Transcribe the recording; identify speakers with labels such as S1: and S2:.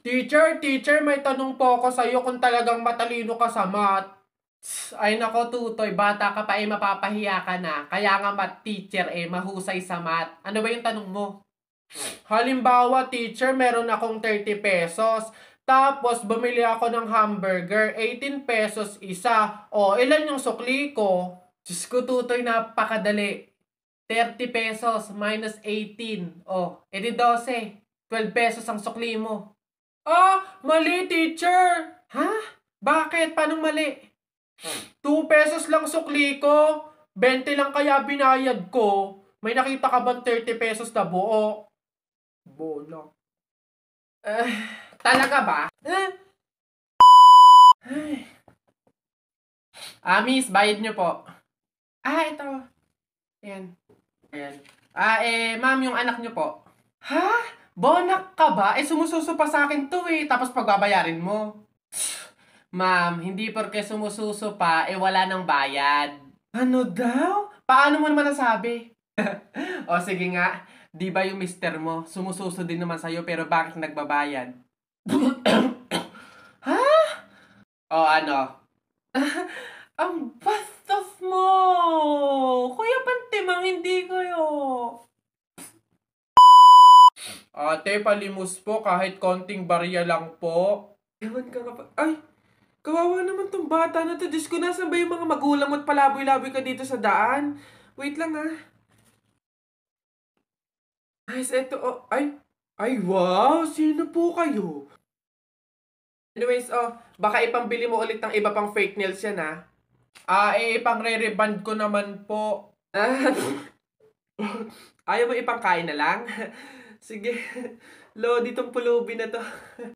S1: Teacher, teacher, may tanong po ako sa'yo kung talagang matalino ka sa math. Ay nako tutoy, bata ka pa eh mapapahiya ka na. Kaya nga math teacher eh mahusay sa math. Ano ba yung tanong mo? Halimbawa teacher, meron akong 30 pesos. Tapos bumili ako ng hamburger, 18 pesos isa. O ilan yung sukli ko? Diyos ko tutoy, napakadali. 30 pesos minus 18. O, edi 12. 12 pesos ang sukli mo. Ah, mali teacher! Ha? Bakit? Paano mali? 2 pesos lang sukli ko. 20 lang kaya binayad ko. May nakita ka bang 30 pesos na buo? Bola. Eh, uh, talaga ba? Eh. Uh. Ah, miss, bayad nyo po. Ah, ito. Ayan. Ayan. Ah, eh, ma'am, yung anak nyo po. Ha? Bonak ka ba? Eh sumususo pa sa akin to eh, tapos pagbabayarin mo. Ma'am, hindi porke sumususo pa, eh wala nang bayad. Ano daw? Paano mo naman nasabi? o sige nga, di ba yung mister mo, sumususo din naman sa'yo pero bakit nagbabayad? ha? O ano? Ang bastos mo! Kuya Pantimang, hindi ko Ate, tepalimus po kahit konting barya lang po. Ewan ka kapag... Ay! Kawawa naman tong bata na to. Diyos ko, nasan ba yung mga magulang at palaboy-laboy ka dito sa daan? Wait lang ah. Guys, eto oh. Ay! Ay, wow! Sino po kayo? Anyways, oh, baka ipambili mo ulit ng iba pang fake nails yan ah. Ah, eh, ipang re-reband ko naman po. Ah. Ayaw mo ipang kain na lang? Sige. Lo, ditong pulubi na to.